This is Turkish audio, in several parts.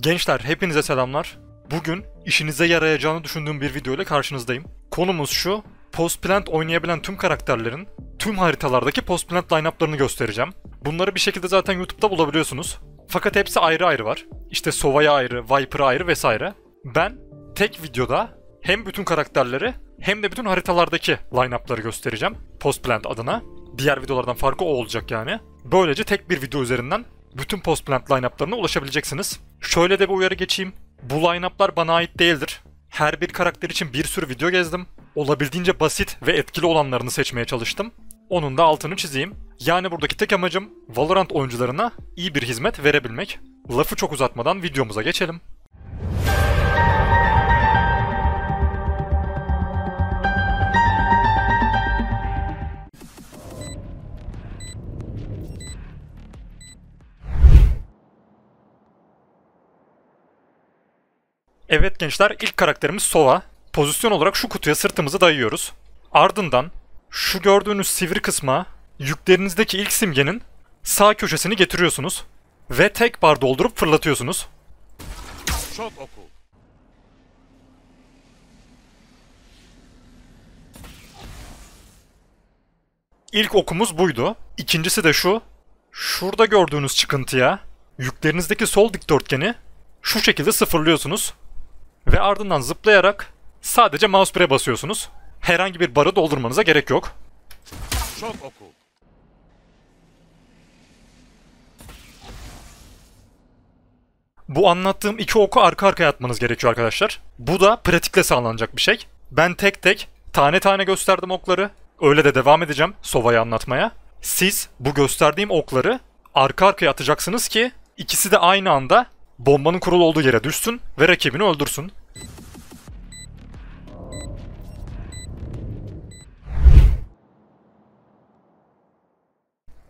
Gençler hepinize selamlar. Bugün işinize yarayacağını düşündüğüm bir video ile karşınızdayım. Konumuz şu, Postplant oynayabilen tüm karakterlerin tüm haritalardaki Postplant line-up'larını göstereceğim. Bunları bir şekilde zaten YouTube'da bulabiliyorsunuz. Fakat hepsi ayrı ayrı var. İşte Sova'ya ayrı, Viper'a ayrı vesaire. Ben tek videoda hem bütün karakterleri hem de bütün haritalardaki line-up'ları göstereceğim. Postplant adına. Diğer videolardan farkı o olacak yani. Böylece tek bir video üzerinden bütün post plant line-up'larına ulaşabileceksiniz. Şöyle de bir uyarı geçeyim. Bu line-up'lar bana ait değildir. Her bir karakter için bir sürü video gezdim. Olabildiğince basit ve etkili olanlarını seçmeye çalıştım. Onun da altını çizeyim. Yani buradaki tek amacım Valorant oyuncularına iyi bir hizmet verebilmek. Lafı çok uzatmadan videomuza geçelim. Evet gençler ilk karakterimiz Sova. Pozisyon olarak şu kutuya sırtımızı dayıyoruz. Ardından şu gördüğünüz sivri kısma yüklerinizdeki ilk simgenin sağ köşesini getiriyorsunuz. Ve tek bar doldurup fırlatıyorsunuz. Şok oku. İlk okumuz buydu. İkincisi de şu. Şurada gördüğünüz çıkıntıya yüklerinizdeki sol dikdörtgeni şu şekilde sıfırlıyorsunuz ve ardından zıplayarak sadece mouse basıyorsunuz. Herhangi bir barı doldurmanıza gerek yok. Çok okul. Bu anlattığım iki oku arka arkaya atmanız gerekiyor arkadaşlar. Bu da pratikle sağlanacak bir şey. Ben tek tek tane tane gösterdim okları. Öyle de devam edeceğim Sova'yı anlatmaya. Siz bu gösterdiğim okları arka arkaya atacaksınız ki ikisi de aynı anda bombanın kurulu olduğu yere düşsün ve rakibini öldürsün.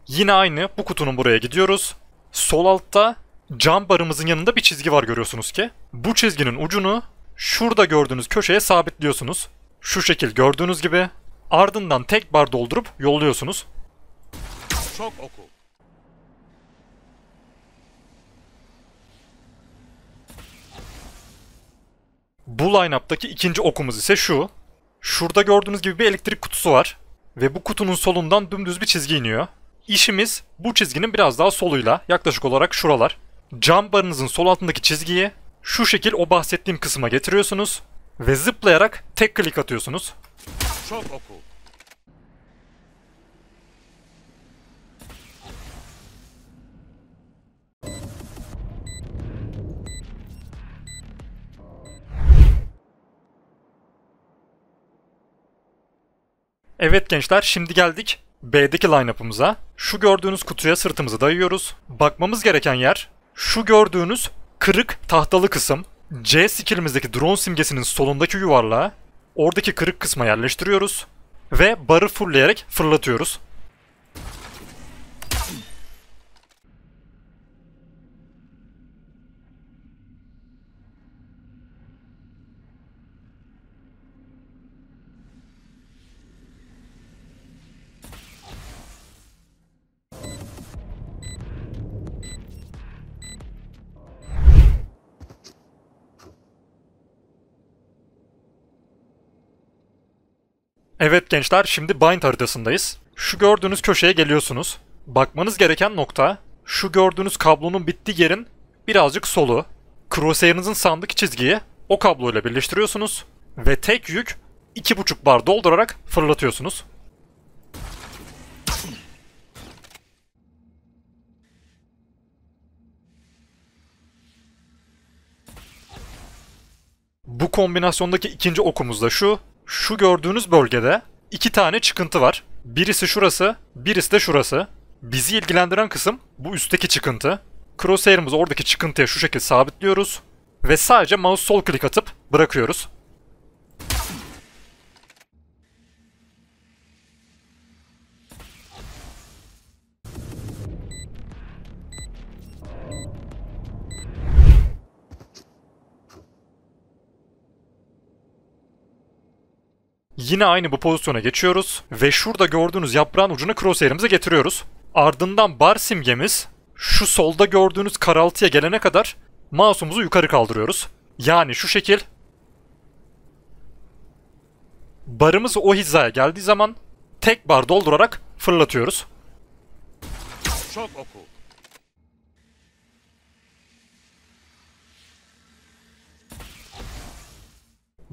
Yine aynı bu kutunun buraya gidiyoruz. Sol altta cam barımızın yanında bir çizgi var görüyorsunuz ki. Bu çizginin ucunu şurada gördüğünüz köşeye sabitliyorsunuz. Şu şekil gördüğünüz gibi. Ardından tek bar doldurup yolluyorsunuz. Çok oku. Bu line-up'taki ikinci okumuz ise şu. Şurada gördüğünüz gibi bir elektrik kutusu var. Ve bu kutunun solundan dümdüz bir çizgi iniyor. İşimiz bu çizginin biraz daha soluyla yaklaşık olarak şuralar. Cam barınızın sol altındaki çizgiyi şu şekil o bahsettiğim kısma getiriyorsunuz. Ve zıplayarak tek klik atıyorsunuz. Çok oku. Evet gençler şimdi geldik B'deki line-up'ımıza. Şu gördüğünüz kutuya sırtımızı dayıyoruz. Bakmamız gereken yer şu gördüğünüz kırık tahtalı kısım. C skillimizdeki drone simgesinin solundaki yuvarlağa oradaki kırık kısma yerleştiriyoruz ve barı fullleyerek fırlatıyoruz. Evet gençler şimdi bind haritasındayız. Şu gördüğünüz köşeye geliyorsunuz. Bakmanız gereken nokta şu gördüğünüz kablonun bittiği yerin birazcık solu. Crosshair'ınızın sandık çizgiyi o kabloyla birleştiriyorsunuz ve tek yük 2.5 bar doldurarak fırlatıyorsunuz. Bu kombinasyondaki ikinci okumuz da şu şu gördüğünüz bölgede iki tane çıkıntı var. Birisi şurası, birisi de şurası. Bizi ilgilendiren kısım bu üstteki çıkıntı. Crosshair'ımızı oradaki çıkıntıya şu şekilde sabitliyoruz. Ve sadece mouse sol klik atıp bırakıyoruz. Yine aynı bu pozisyona geçiyoruz ve şurada gördüğünüz yaprağın ucunu crosshair'imize getiriyoruz. Ardından bar simgemiz şu solda gördüğünüz karaltıya gelene kadar mouse'umuzu yukarı kaldırıyoruz. Yani şu şekil. Barımız o hizaya geldiği zaman tek bar doldurarak fırlatıyoruz. Çok oku.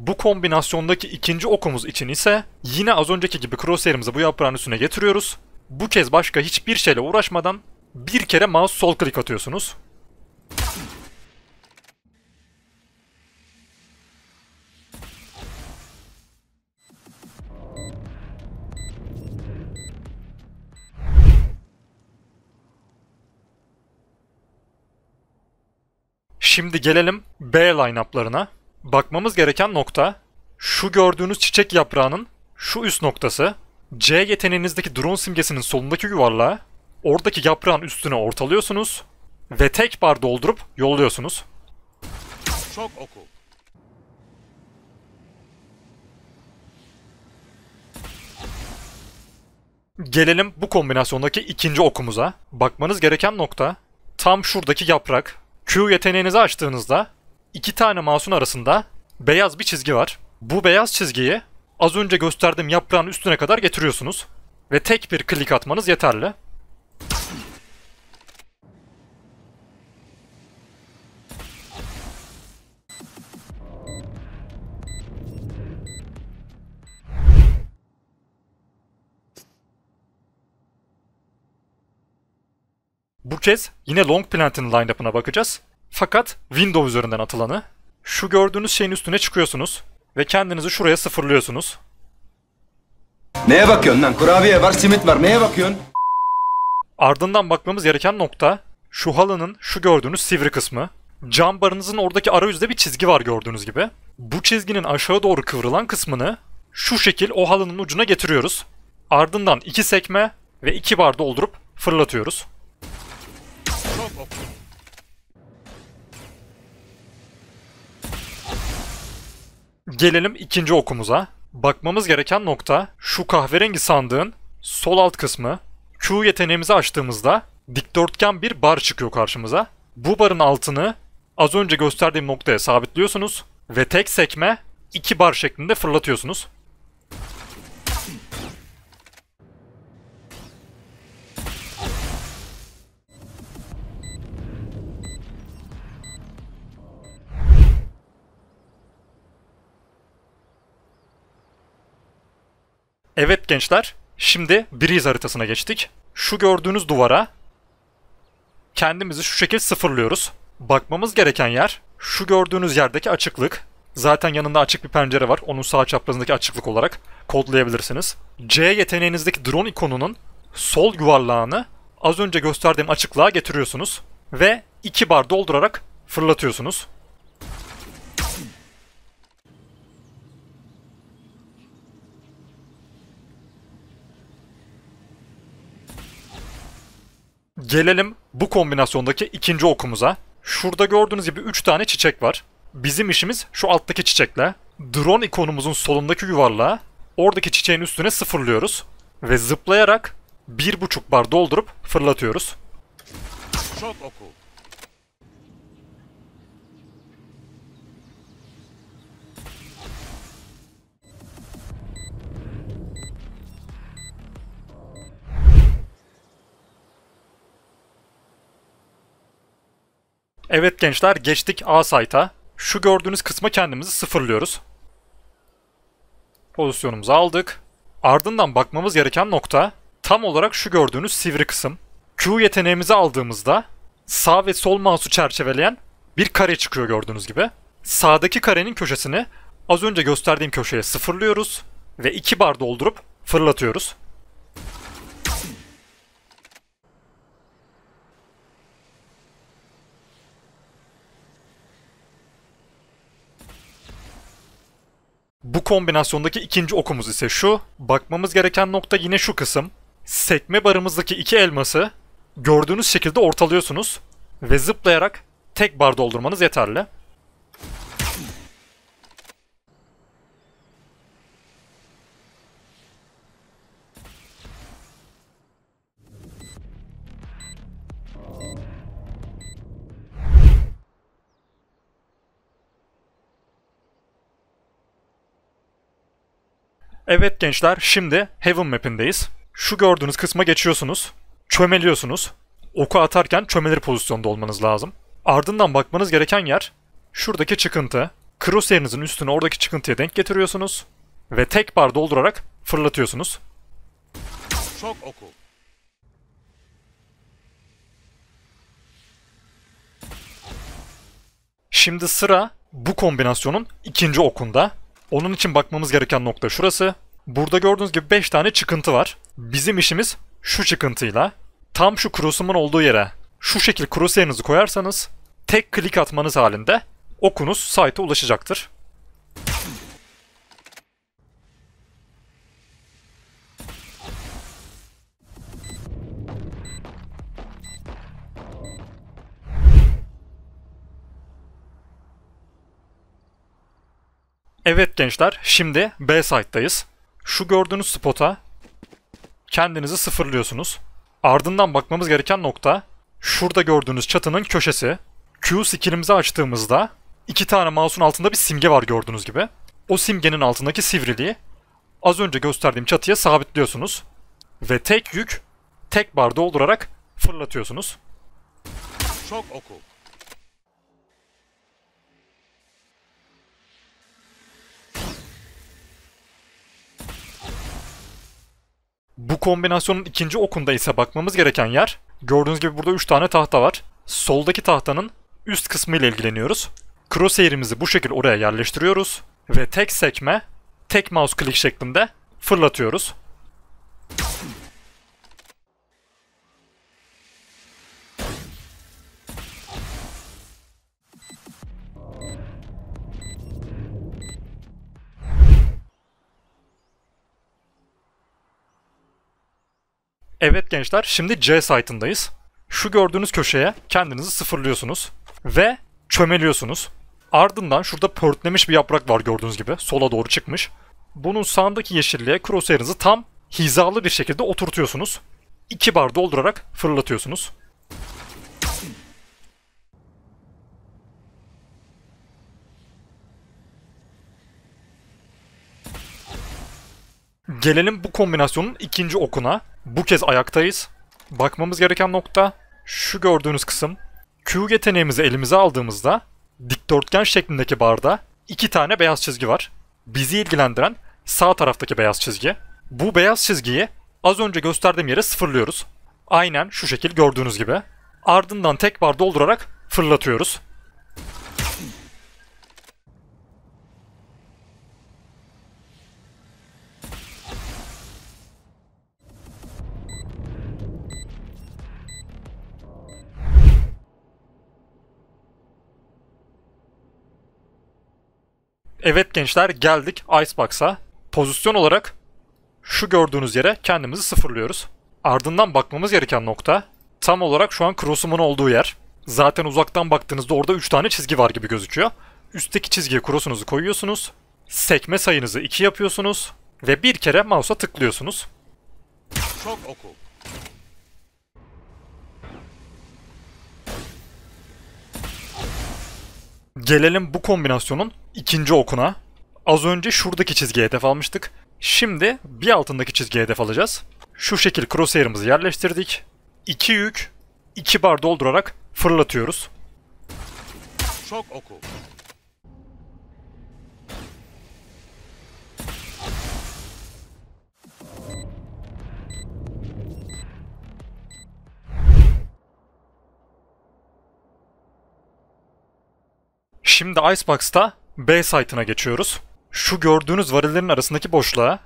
Bu kombinasyondaki ikinci okumuz için ise yine az önceki gibi crosshair'ımızı bu yaprağın üstüne getiriyoruz. Bu kez başka hiçbir şeyle uğraşmadan bir kere mouse sol click atıyorsunuz. Şimdi gelelim B line-up'larına bakmamız gereken nokta şu gördüğünüz çiçek yaprağının şu üst noktası C yeteneğinizdeki drone simgesinin solundaki yuvarlağı oradaki yaprağın üstüne ortalıyorsunuz ve tek bar doldurup yolluyorsunuz. Çok oku. Gelelim bu kombinasyondaki ikinci okumuza. Bakmanız gereken nokta tam şuradaki yaprak. Q yeteneğinizi açtığınızda iki tane mouse'un arasında beyaz bir çizgi var. Bu beyaz çizgiyi az önce gösterdiğim yaprağın üstüne kadar getiriyorsunuz. Ve tek bir klik atmanız yeterli. Bu kez yine long plant'in line-up'ına bakacağız. Fakat Windows üzerinden atılanı. Şu gördüğünüz şeyin üstüne çıkıyorsunuz ve kendinizi şuraya sıfırlıyorsunuz. Neye bakıyorsun lan? Kurabiye var, simit var. Neye bakıyorsun? Ardından bakmamız gereken nokta şu halının şu gördüğünüz sivri kısmı. Cam barınızın oradaki arayüzde bir çizgi var gördüğünüz gibi. Bu çizginin aşağı doğru kıvrılan kısmını şu şekil o halının ucuna getiriyoruz. Ardından iki sekme ve iki bar doldurup fırlatıyoruz. Çok Gelelim ikinci okumuza. Bakmamız gereken nokta şu kahverengi sandığın sol alt kısmı. Q yeteneğimizi açtığımızda dikdörtgen bir bar çıkıyor karşımıza. Bu barın altını az önce gösterdiğim noktaya sabitliyorsunuz ve tek sekme iki bar şeklinde fırlatıyorsunuz. Evet gençler, şimdi Breeze haritasına geçtik. Şu gördüğünüz duvara kendimizi şu şekil sıfırlıyoruz. Bakmamız gereken yer şu gördüğünüz yerdeki açıklık. Zaten yanında açık bir pencere var. Onun sağ çaprazındaki açıklık olarak kodlayabilirsiniz. C yeteneğinizdeki drone ikonunun sol yuvarlağını az önce gösterdiğim açıklığa getiriyorsunuz ve 2 bar doldurarak fırlatıyorsunuz. Gelelim bu kombinasyondaki ikinci okumuza. Şurada gördüğünüz gibi 3 tane çiçek var. Bizim işimiz şu alttaki çiçekle. Drone ikonumuzun solundaki yuvarlağı oradaki çiçeğin üstüne sıfırlıyoruz. Ve zıplayarak 1.5 bar doldurup fırlatıyoruz. Şok oku. Evet gençler geçtik A sayta. Şu gördüğünüz kısma kendimizi sıfırlıyoruz. Pozisyonumuzu aldık. Ardından bakmamız gereken nokta tam olarak şu gördüğünüz sivri kısım. Q yeteneğimizi aldığımızda sağ ve sol mouse'u çerçeveleyen bir kare çıkıyor gördüğünüz gibi. Sağdaki karenin köşesini az önce gösterdiğim köşeye sıfırlıyoruz ve 2 bar doldurup fırlatıyoruz. Bu kombinasyondaki ikinci okumuz ise şu. Bakmamız gereken nokta yine şu kısım. Sekme barımızdaki iki elması gördüğünüz şekilde ortalıyorsunuz ve zıplayarak tek bar doldurmanız yeterli. Evet gençler şimdi Heaven Map'indeyiz. Şu gördüğünüz kısma geçiyorsunuz. Çömeliyorsunuz. Oku atarken çömelir pozisyonda olmanız lazım. Ardından bakmanız gereken yer şuradaki çıkıntı. Crosshair'ınızın üstüne oradaki çıkıntıya denk getiriyorsunuz. Ve tek bar doldurarak fırlatıyorsunuz. Çok oku. Şimdi sıra bu kombinasyonun ikinci okunda. Onun için bakmamız gereken nokta şurası. Burada gördüğünüz gibi 5 tane çıkıntı var. Bizim işimiz şu çıkıntıyla tam şu cross'umun olduğu yere şu şekil crosshair'ınızı koyarsanız tek klik atmanız halinde okunuz site'a ulaşacaktır. Evet gençler, şimdi B site'dayız. Şu gördüğünüz spota kendinizi sıfırlıyorsunuz. Ardından bakmamız gereken nokta şurada gördüğünüz çatının köşesi. Q skillimizi açtığımızda iki tane mouse'un altında bir simge var gördüğünüz gibi. O simgenin altındaki sivriliği az önce gösterdiğim çatıya sabitliyorsunuz. Ve tek yük tek barda doldurarak fırlatıyorsunuz. Çok oku. Bu kombinasyonun ikinci okunda ise bakmamız gereken yer, gördüğünüz gibi burada 3 tane tahta var. Soldaki tahtanın üst kısmı ile ilgileniyoruz. Crosshair'imizi bu şekilde oraya yerleştiriyoruz ve tek sekme, tek mouse click şeklinde fırlatıyoruz. Evet gençler şimdi C site'ındayız. Şu gördüğünüz köşeye kendinizi sıfırlıyorsunuz ve çömeliyorsunuz. Ardından şurada pörtlemiş bir yaprak var gördüğünüz gibi. Sola doğru çıkmış. Bunun sağındaki yeşilliğe crosshair'ınızı tam hizalı bir şekilde oturtuyorsunuz. İki bar doldurarak fırlatıyorsunuz. Gelelim bu kombinasyonun ikinci okuna. Bu kez ayaktayız. Bakmamız gereken nokta şu gördüğünüz kısım. Q yeteneğimizi elimize aldığımızda dikdörtgen şeklindeki barda iki tane beyaz çizgi var. Bizi ilgilendiren sağ taraftaki beyaz çizgi. Bu beyaz çizgiyi az önce gösterdiğim yere sıfırlıyoruz. Aynen şu şekil gördüğünüz gibi. Ardından tek bar doldurarak fırlatıyoruz. Evet gençler geldik Icebox'a. Pozisyon olarak şu gördüğünüz yere kendimizi sıfırlıyoruz. Ardından bakmamız gereken nokta tam olarak şu an crossumun olduğu yer. Zaten uzaktan baktığınızda orada 3 tane çizgi var gibi gözüküyor. Üstteki çizgiye crossunuzu koyuyorsunuz. Sekme sayınızı 2 yapıyorsunuz. Ve bir kere mouse'a tıklıyorsunuz. Çok oku. Gelelim bu kombinasyonun ikinci okuna. Az önce şuradaki çizgiye hedef almıştık. Şimdi bir altındaki çizgiye hedef alacağız. Şu şekil crosshair'ımızı yerleştirdik. İki yük, iki bar doldurarak fırlatıyoruz. Çok oku. Şimdi Icebox'ta B site'ına geçiyoruz. Şu gördüğünüz varillerin arasındaki boşluğa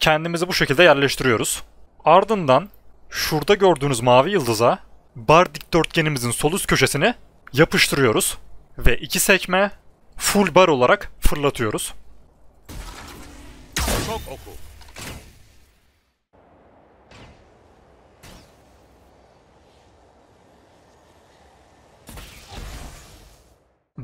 kendimizi bu şekilde yerleştiriyoruz. Ardından şurada gördüğünüz mavi yıldıza bar dikdörtgenimizin sol üst köşesini yapıştırıyoruz ve iki sekme full bar olarak fırlatıyoruz. Çok oku.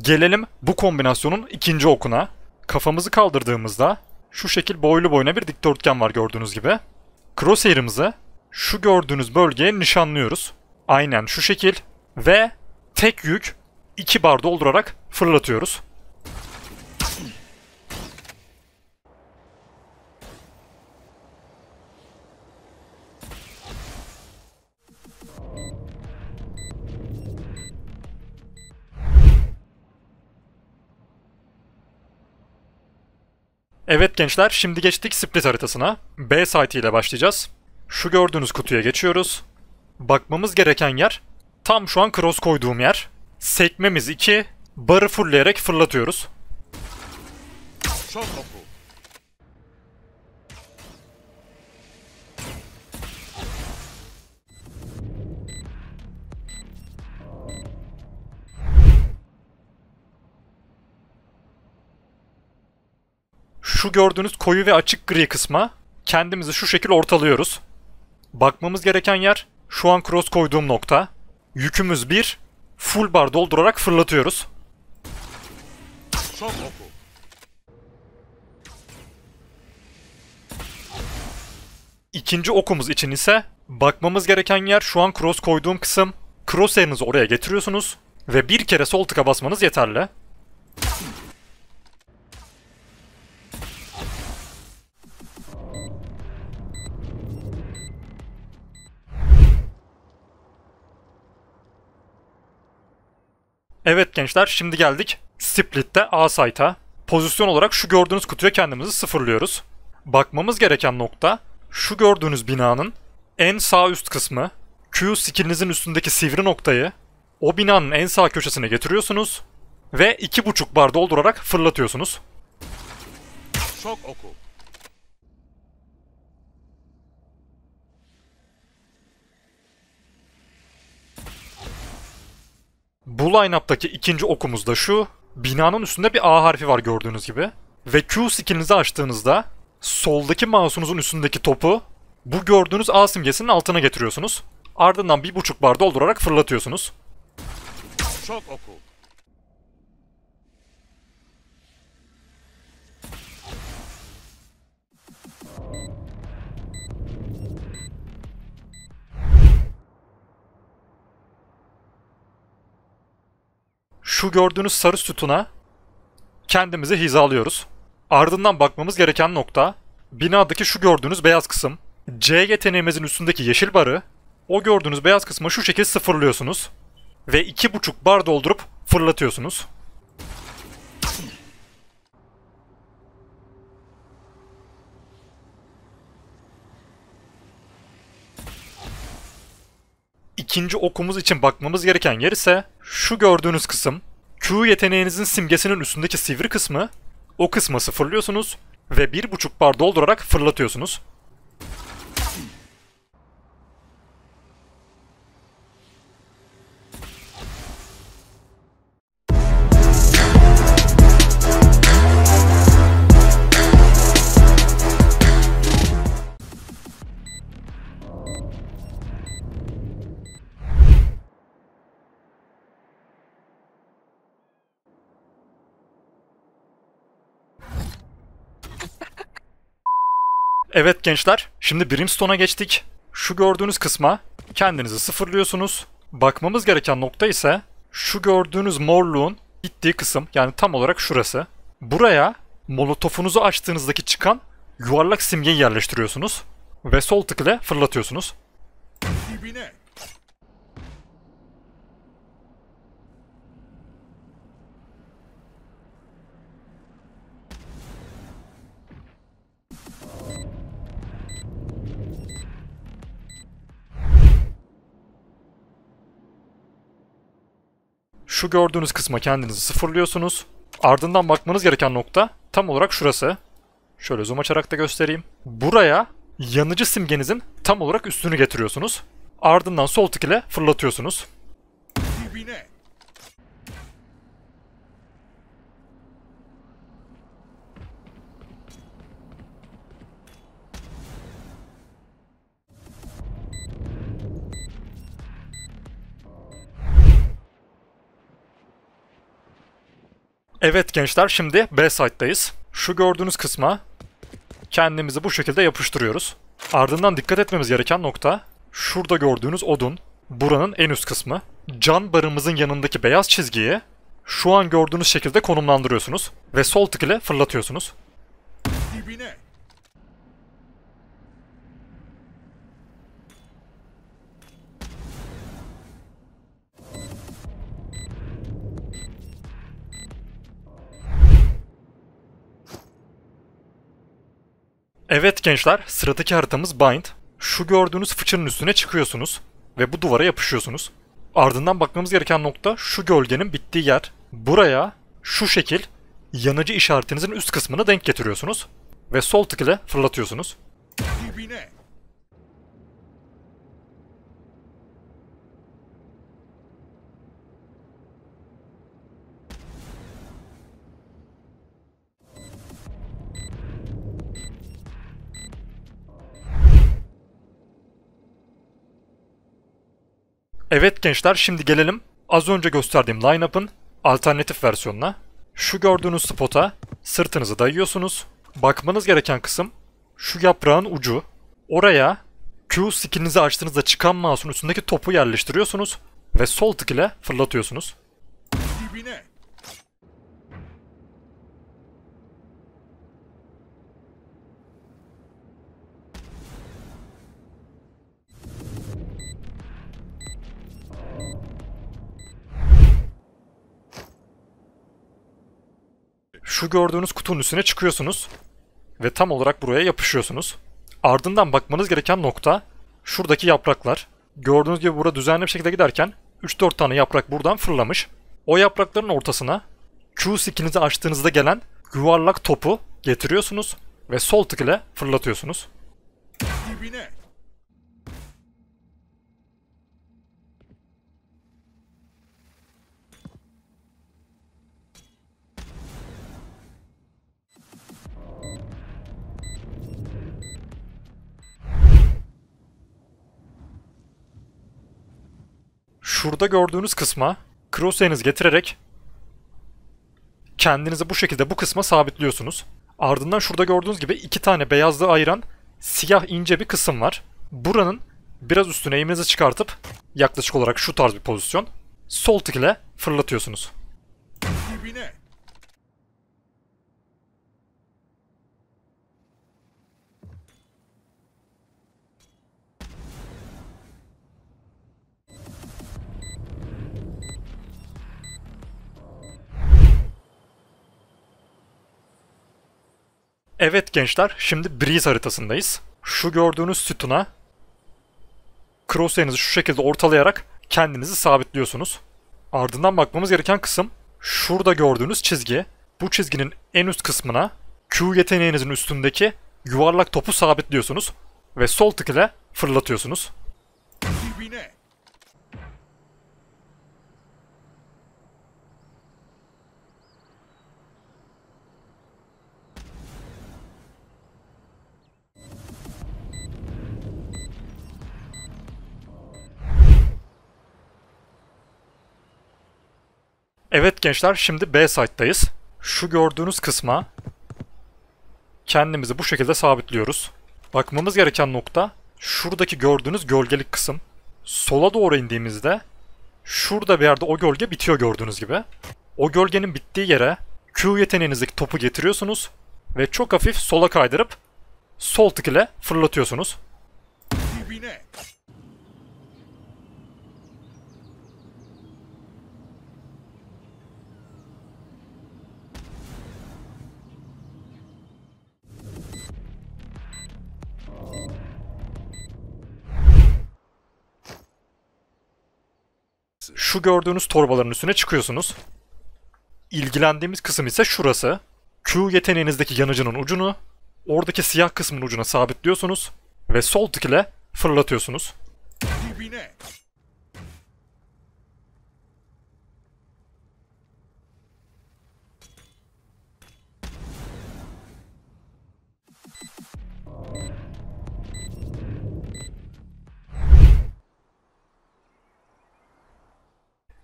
Gelelim bu kombinasyonun ikinci okuna. Kafamızı kaldırdığımızda şu şekil boylu boyuna bir dikdörtgen var gördüğünüz gibi. Crosshair'ımızı şu gördüğünüz bölgeye nişanlıyoruz. Aynen şu şekil ve tek yük iki bar doldurarak fırlatıyoruz. Evet gençler şimdi geçtik split haritasına. B site ile başlayacağız. Şu gördüğünüz kutuya geçiyoruz. Bakmamız gereken yer tam şu an cross koyduğum yer. Sekmemiz 2. Barı fullleyerek fırlatıyoruz. Çok şu gördüğünüz koyu ve açık gri kısma kendimizi şu şekil ortalıyoruz. Bakmamız gereken yer şu an cross koyduğum nokta. Yükümüz 1. Full bar doldurarak fırlatıyoruz. İkinci okumuz için ise bakmamız gereken yer şu an cross koyduğum kısım. Crosshair'ınızı oraya getiriyorsunuz ve bir kere sol tıka basmanız yeterli. Evet gençler şimdi geldik Split'te A sayta. Pozisyon olarak şu gördüğünüz kutuya kendimizi sıfırlıyoruz. Bakmamız gereken nokta şu gördüğünüz binanın en sağ üst kısmı Q skillinizin üstündeki sivri noktayı o binanın en sağ köşesine getiriyorsunuz ve 2.5 bar doldurarak fırlatıyorsunuz. Çok oku. Bu line-up'taki ikinci okumuz da şu. Binanın üstünde bir A harfi var gördüğünüz gibi. Ve Q skillinizi açtığınızda soldaki mouse'unuzun üstündeki topu bu gördüğünüz A simgesinin altına getiriyorsunuz. Ardından bir buçuk bar doldurarak fırlatıyorsunuz. Çok oku. şu gördüğünüz sarı sütuna kendimizi hizalıyoruz. Ardından bakmamız gereken nokta binadaki şu gördüğünüz beyaz kısım. C yeteneğimizin üstündeki yeşil barı o gördüğünüz beyaz kısmı şu şekilde sıfırlıyorsunuz. Ve 2.5 bar doldurup fırlatıyorsunuz. İkinci okumuz için bakmamız gereken yer ise şu gördüğünüz kısım. Q yeteneğinizin simgesinin üstündeki sivri kısmı, o kısmı sıfırlıyorsunuz ve 1.5 bar doldurarak fırlatıyorsunuz. Evet gençler, şimdi Brimstone'a geçtik. Şu gördüğünüz kısma kendinizi sıfırlıyorsunuz. Bakmamız gereken nokta ise şu gördüğünüz morluğun gittiği kısım yani tam olarak şurası. Buraya molotofunuzu açtığınızdaki çıkan yuvarlak simgeyi yerleştiriyorsunuz ve sol tıkla fırlatıyorsunuz. Dibine. şu gördüğünüz kısma kendinizi sıfırlıyorsunuz. Ardından bakmanız gereken nokta tam olarak şurası. Şöyle zoom açarak da göstereyim. Buraya yanıcı simgenizin tam olarak üstünü getiriyorsunuz. Ardından sol tık ile fırlatıyorsunuz. Evet gençler şimdi B site'dayız. Şu gördüğünüz kısma kendimizi bu şekilde yapıştırıyoruz. Ardından dikkat etmemiz gereken nokta şurada gördüğünüz odun. Buranın en üst kısmı. Can barımızın yanındaki beyaz çizgiyi şu an gördüğünüz şekilde konumlandırıyorsunuz ve sol tık ile fırlatıyorsunuz. Evet gençler, sıradaki haritamız Bind. Şu gördüğünüz fıçının üstüne çıkıyorsunuz ve bu duvara yapışıyorsunuz. Ardından bakmamız gereken nokta şu gölgenin bittiği yer. Buraya şu şekil yanıcı işaretinizin üst kısmını denk getiriyorsunuz ve sol tık ile fırlatıyorsunuz. Dibine. Evet gençler şimdi gelelim az önce gösterdiğim line-up'ın alternatif versiyonuna. Şu gördüğünüz spota sırtınızı dayıyorsunuz. Bakmanız gereken kısım şu yaprağın ucu. Oraya Q skillinizi açtığınızda çıkan mouse'un üstündeki topu yerleştiriyorsunuz ve sol tık ile fırlatıyorsunuz. şu gördüğünüz kutunun üstüne çıkıyorsunuz ve tam olarak buraya yapışıyorsunuz. Ardından bakmanız gereken nokta şuradaki yapraklar. Gördüğünüz gibi burada düzenli bir şekilde giderken 3-4 tane yaprak buradan fırlamış. O yaprakların ortasına Q skillinizi açtığınızda gelen yuvarlak topu getiriyorsunuz ve sol tık ile fırlatıyorsunuz. Dibine. şurada gördüğünüz kısma crosshair'inizi getirerek kendinizi bu şekilde bu kısma sabitliyorsunuz. Ardından şurada gördüğünüz gibi iki tane beyazlığı ayıran siyah ince bir kısım var. Buranın biraz üstüne eğiminizi çıkartıp yaklaşık olarak şu tarz bir pozisyon sol tık ile fırlatıyorsunuz. Dibine. Evet gençler, şimdi Breeze haritasındayız. Şu gördüğünüz sütuna crosshair'ınızı şu şekilde ortalayarak kendinizi sabitliyorsunuz. Ardından bakmamız gereken kısım şurada gördüğünüz çizgi. Bu çizginin en üst kısmına Q yeteneğinizin üstündeki yuvarlak topu sabitliyorsunuz ve sol tık ile fırlatıyorsunuz. Evet gençler şimdi B site'dayız. Şu gördüğünüz kısma kendimizi bu şekilde sabitliyoruz. Bakmamız gereken nokta şuradaki gördüğünüz gölgelik kısım. Sola doğru indiğimizde şurada bir yerde o gölge bitiyor gördüğünüz gibi. O gölgenin bittiği yere Q yeteneğinizdeki topu getiriyorsunuz ve çok hafif sola kaydırıp sol tık ile fırlatıyorsunuz. şu gördüğünüz torbaların üstüne çıkıyorsunuz. İlgilendiğimiz kısım ise şurası. Q yeteneğinizdeki yanıcının ucunu oradaki siyah kısmın ucuna sabitliyorsunuz ve sol tık ile fırlatıyorsunuz. Dibine.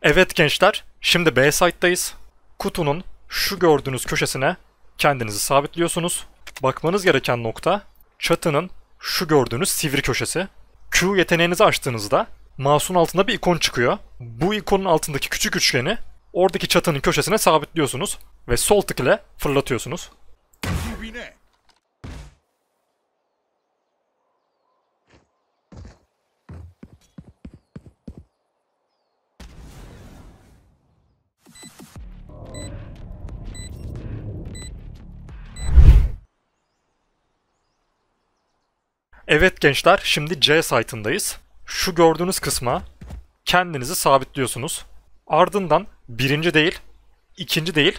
Evet gençler, şimdi B site'dayız. Kutunun şu gördüğünüz köşesine kendinizi sabitliyorsunuz. Bakmanız gereken nokta çatının şu gördüğünüz sivri köşesi. Q yeteneğinizi açtığınızda mouse'un altında bir ikon çıkıyor. Bu ikonun altındaki küçük üçgeni oradaki çatının köşesine sabitliyorsunuz ve sol tık ile fırlatıyorsunuz. Evet gençler şimdi C site'ındayız. Şu gördüğünüz kısma kendinizi sabitliyorsunuz. Ardından birinci değil, ikinci değil,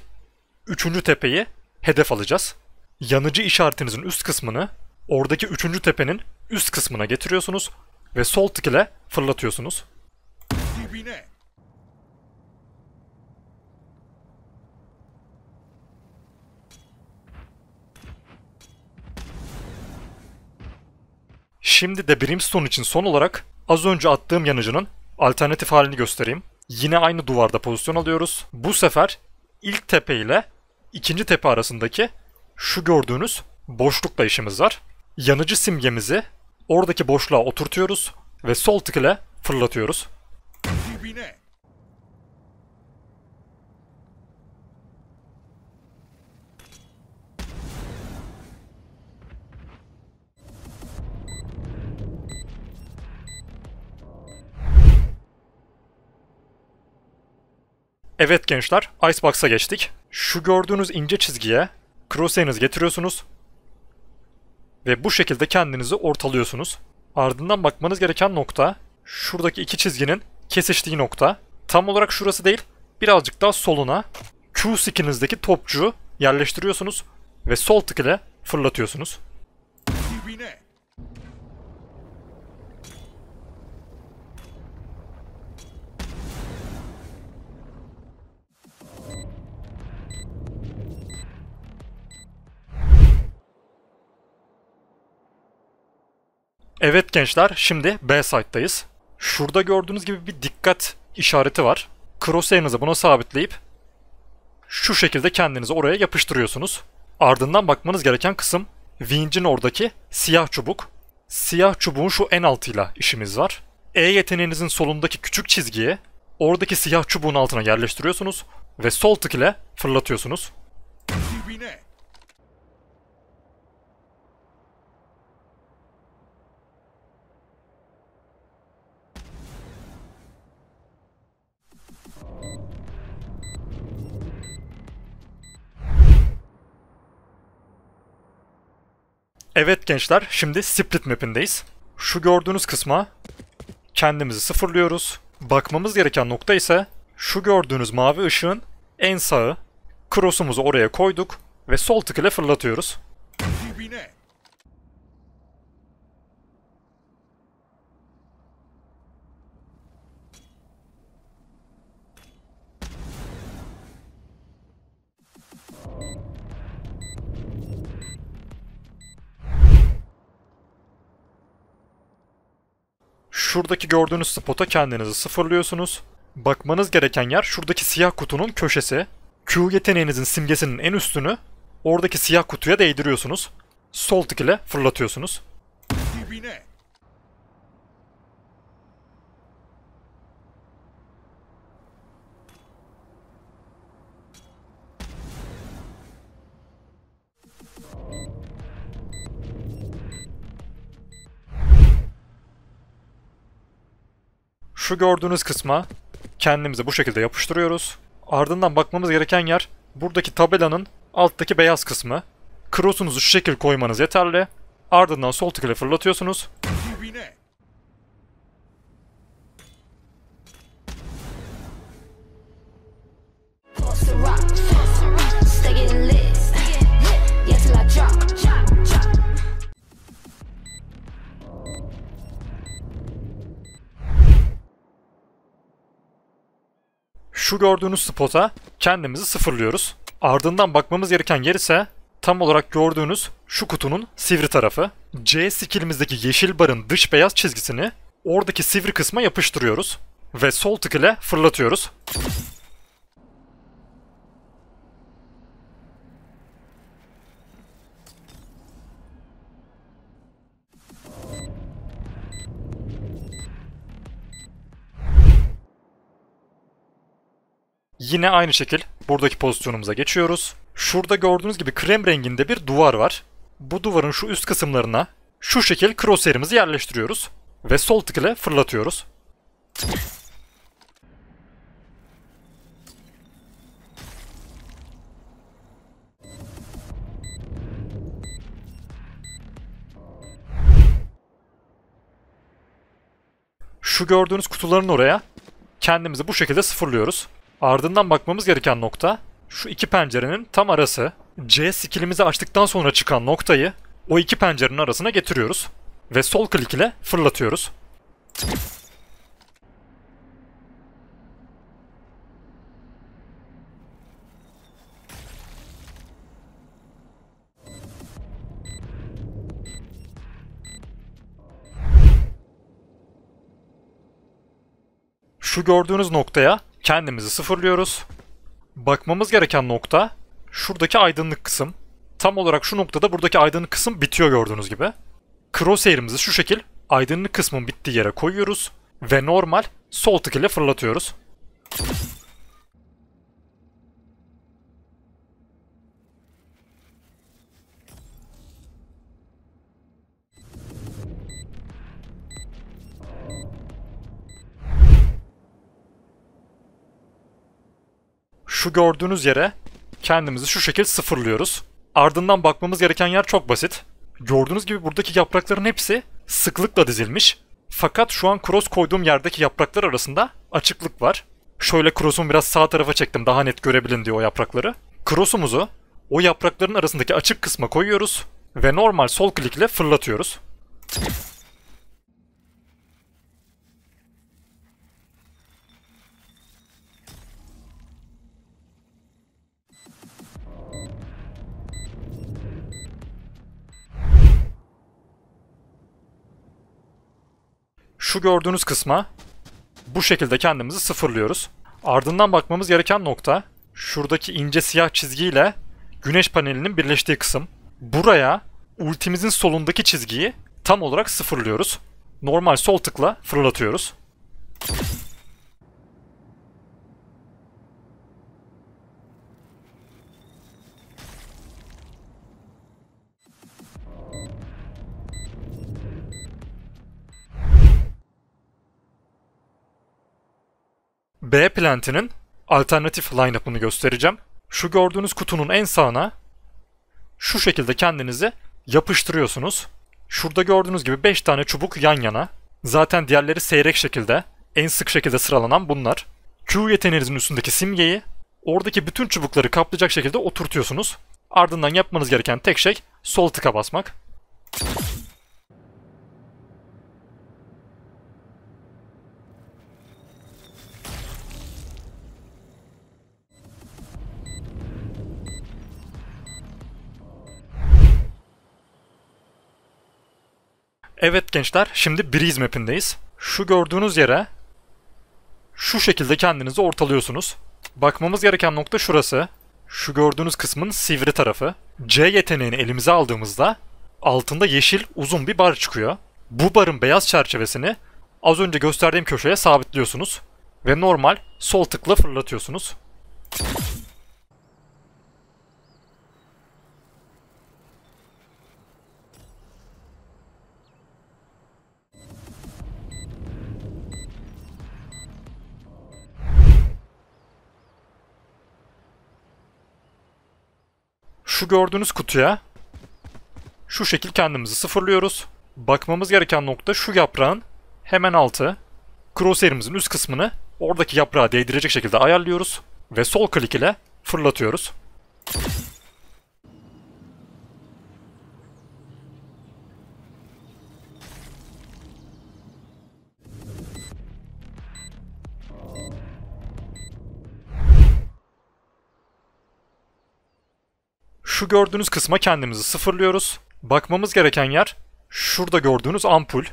üçüncü tepeyi hedef alacağız. Yanıcı işaretinizin üst kısmını oradaki üçüncü tepenin üst kısmına getiriyorsunuz ve sol tık ile fırlatıyorsunuz. Dibine. Şimdi de Brimstone için son olarak az önce attığım yanıcının alternatif halini göstereyim. Yine aynı duvarda pozisyon alıyoruz. Bu sefer ilk tepe ile ikinci tepe arasındaki şu gördüğünüz boşlukla işimiz var. Yanıcı simgemizi oradaki boşluğa oturtuyoruz ve sol tık ile fırlatıyoruz. Dibine. Evet gençler, Icebox'a geçtik. Şu gördüğünüz ince çizgiye crosshair'ınızı getiriyorsunuz. Ve bu şekilde kendinizi ortalıyorsunuz. Ardından bakmanız gereken nokta, şuradaki iki çizginin kesiştiği nokta. Tam olarak şurası değil, birazcık daha soluna Q skinizdeki topçuğu yerleştiriyorsunuz ve sol tık ile fırlatıyorsunuz. Evet gençler şimdi B site'dayız. Şurada gördüğünüz gibi bir dikkat işareti var. Crosshair'ınızı buna sabitleyip şu şekilde kendinizi oraya yapıştırıyorsunuz. Ardından bakmanız gereken kısım Winch'in oradaki siyah çubuk. Siyah çubuğun şu en altıyla işimiz var. E yeteneğinizin solundaki küçük çizgiye oradaki siyah çubuğun altına yerleştiriyorsunuz ve sol tık ile fırlatıyorsunuz. Dibine. Evet gençler şimdi split map'indeyiz. Şu gördüğünüz kısma kendimizi sıfırlıyoruz. Bakmamız gereken nokta ise şu gördüğünüz mavi ışığın en sağı. Cross'umuzu oraya koyduk ve sol tık ile fırlatıyoruz. Şuradaki gördüğünüz spota kendinizi sıfırlıyorsunuz. Bakmanız gereken yer şuradaki siyah kutunun köşesi. Q yeteneğinizin simgesinin en üstünü oradaki siyah kutuya değdiriyorsunuz. Sol tık ile fırlatıyorsunuz. şu gördüğünüz kısma kendimizi bu şekilde yapıştırıyoruz. Ardından bakmamız gereken yer buradaki tabelanın alttaki beyaz kısmı. Cross'unuzu şu şekil koymanız yeterli. Ardından sol tıkla fırlatıyorsunuz. şu gördüğünüz spota kendimizi sıfırlıyoruz. Ardından bakmamız gereken yer ise tam olarak gördüğünüz şu kutunun sivri tarafı. C skillimizdeki yeşil barın dış beyaz çizgisini oradaki sivri kısma yapıştırıyoruz ve sol tık ile fırlatıyoruz. Yine aynı şekil buradaki pozisyonumuza geçiyoruz. Şurada gördüğünüz gibi krem renginde bir duvar var. Bu duvarın şu üst kısımlarına şu şekil crosshair'imizi yerleştiriyoruz. Ve sol tık ile fırlatıyoruz. Şu gördüğünüz kutuların oraya kendimizi bu şekilde sıfırlıyoruz. Ardından bakmamız gereken nokta şu iki pencerenin tam arası. C skillimizi açtıktan sonra çıkan noktayı o iki pencerenin arasına getiriyoruz. Ve sol klik ile fırlatıyoruz. Şu gördüğünüz noktaya kendimizi sıfırlıyoruz. Bakmamız gereken nokta şuradaki aydınlık kısım. Tam olarak şu noktada buradaki aydınlık kısım bitiyor gördüğünüz gibi. Crosshair'imizi şu şekil aydınlık kısmın bittiği yere koyuyoruz ve normal sol tık ile fırlatıyoruz. şu gördüğünüz yere kendimizi şu şekil sıfırlıyoruz. Ardından bakmamız gereken yer çok basit. Gördüğünüz gibi buradaki yaprakların hepsi sıklıkla dizilmiş. Fakat şu an cross koyduğum yerdeki yapraklar arasında açıklık var. Şöyle cross'umu biraz sağ tarafa çektim daha net görebilin diye o yaprakları. Cross'umuzu o yaprakların arasındaki açık kısma koyuyoruz ve normal sol klikle fırlatıyoruz. şu gördüğünüz kısma bu şekilde kendimizi sıfırlıyoruz. Ardından bakmamız gereken nokta şuradaki ince siyah çizgiyle güneş panelinin birleştiği kısım. Buraya ultimizin solundaki çizgiyi tam olarak sıfırlıyoruz. Normal sol tıkla fırlatıyoruz. B plantinin alternatif line-up'ını göstereceğim. Şu gördüğünüz kutunun en sağına şu şekilde kendinizi yapıştırıyorsunuz. Şurada gördüğünüz gibi 5 tane çubuk yan yana. Zaten diğerleri seyrek şekilde, en sık şekilde sıralanan bunlar. Q yeteneğinizin üstündeki simgeyi oradaki bütün çubukları kaplayacak şekilde oturtuyorsunuz. Ardından yapmanız gereken tek şey sol tıka basmak. Evet gençler şimdi Breeze map'indeyiz. Şu gördüğünüz yere şu şekilde kendinizi ortalıyorsunuz. Bakmamız gereken nokta şurası. Şu gördüğünüz kısmın sivri tarafı. C yeteneğini elimize aldığımızda altında yeşil uzun bir bar çıkıyor. Bu barın beyaz çerçevesini az önce gösterdiğim köşeye sabitliyorsunuz ve normal sol tıkla fırlatıyorsunuz. şu gördüğünüz kutuya şu şekil kendimizi sıfırlıyoruz. Bakmamız gereken nokta şu yaprağın hemen altı. Crosshair'imizin üst kısmını oradaki yaprağa değdirecek şekilde ayarlıyoruz ve sol klik ile fırlatıyoruz. şu gördüğünüz kısma kendimizi sıfırlıyoruz. Bakmamız gereken yer şurada gördüğünüz ampul.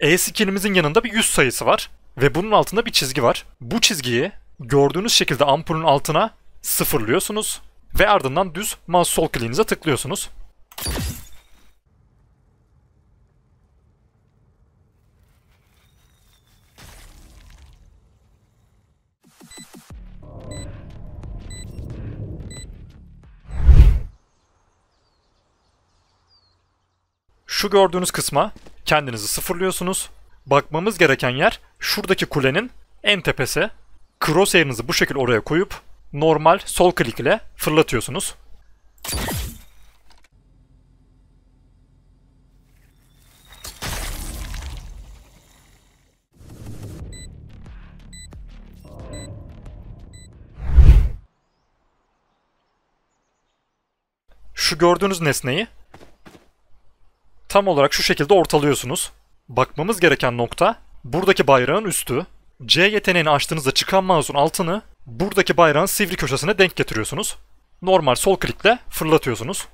E skillimizin yanında bir yüz sayısı var ve bunun altında bir çizgi var. Bu çizgiyi gördüğünüz şekilde ampulün altına sıfırlıyorsunuz ve ardından düz mouse sol kliğinize tıklıyorsunuz. Şu gördüğünüz kısma kendinizi sıfırlıyorsunuz. Bakmamız gereken yer şuradaki kulenin en tepesi. Crosshair'ınızı bu şekilde oraya koyup normal sol klik ile fırlatıyorsunuz. Şu gördüğünüz nesneyi tam olarak şu şekilde ortalıyorsunuz. Bakmamız gereken nokta buradaki bayrağın üstü. C yeteneğini açtığınızda çıkan mouse'un altını buradaki bayrağın sivri köşesine denk getiriyorsunuz. Normal sol klikle fırlatıyorsunuz.